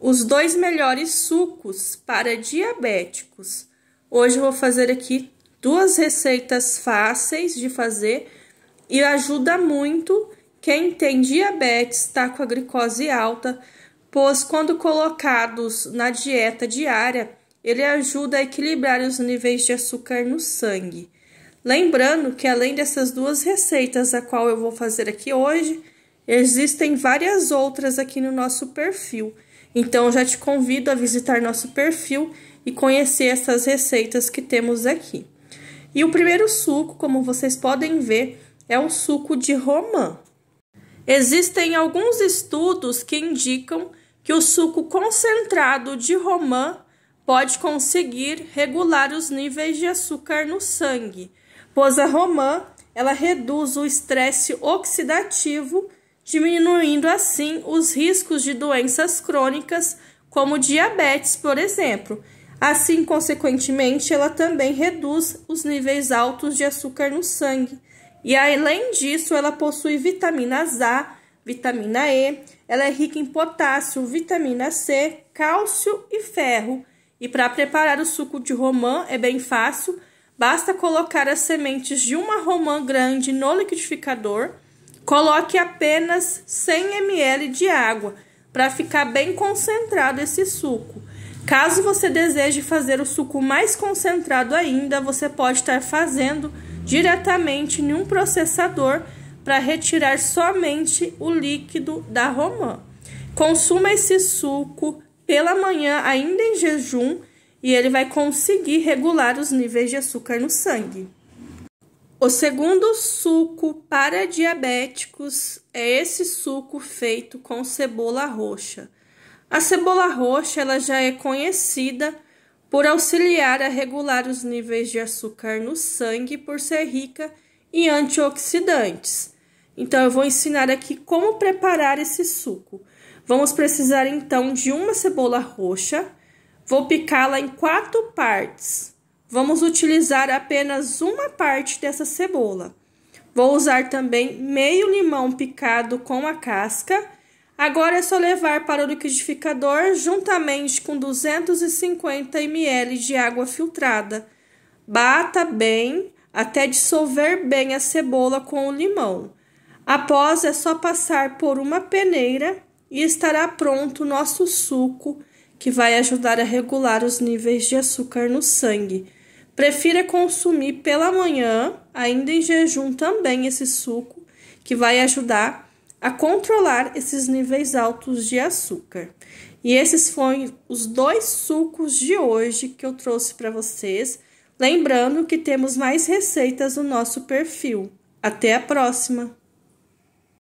os dois melhores sucos para diabéticos. Hoje eu vou fazer aqui duas receitas fáceis de fazer e ajuda muito quem tem diabetes, está com a glicose alta, pois quando colocados na dieta diária, ele ajuda a equilibrar os níveis de açúcar no sangue. Lembrando que além dessas duas receitas a qual eu vou fazer aqui hoje, existem várias outras aqui no nosso perfil. Então já te convido a visitar nosso perfil e conhecer essas receitas que temos aqui. E o primeiro suco, como vocês podem ver, é um suco de romã. Existem alguns estudos que indicam que o suco concentrado de romã pode conseguir regular os níveis de açúcar no sangue, pois a romã ela reduz o estresse oxidativo diminuindo assim os riscos de doenças crônicas, como diabetes, por exemplo. Assim, consequentemente, ela também reduz os níveis altos de açúcar no sangue. E além disso, ela possui vitaminas A, vitamina E, ela é rica em potássio, vitamina C, cálcio e ferro. E para preparar o suco de romã é bem fácil, basta colocar as sementes de uma romã grande no liquidificador Coloque apenas 100 ml de água para ficar bem concentrado esse suco. Caso você deseje fazer o suco mais concentrado ainda, você pode estar fazendo diretamente em um processador para retirar somente o líquido da romã. Consuma esse suco pela manhã, ainda em jejum, e ele vai conseguir regular os níveis de açúcar no sangue. O segundo suco para diabéticos é esse suco feito com cebola roxa. A cebola roxa ela já é conhecida por auxiliar a regular os níveis de açúcar no sangue por ser rica em antioxidantes. Então eu vou ensinar aqui como preparar esse suco. Vamos precisar então de uma cebola roxa. Vou picá-la em quatro partes. Vamos utilizar apenas uma parte dessa cebola. Vou usar também meio limão picado com a casca. Agora é só levar para o liquidificador juntamente com 250 ml de água filtrada. Bata bem até dissolver bem a cebola com o limão. Após é só passar por uma peneira e estará pronto o nosso suco que vai ajudar a regular os níveis de açúcar no sangue. Prefira consumir pela manhã, ainda em jejum também esse suco, que vai ajudar a controlar esses níveis altos de açúcar. E esses foram os dois sucos de hoje que eu trouxe para vocês. Lembrando que temos mais receitas no nosso perfil. Até a próxima!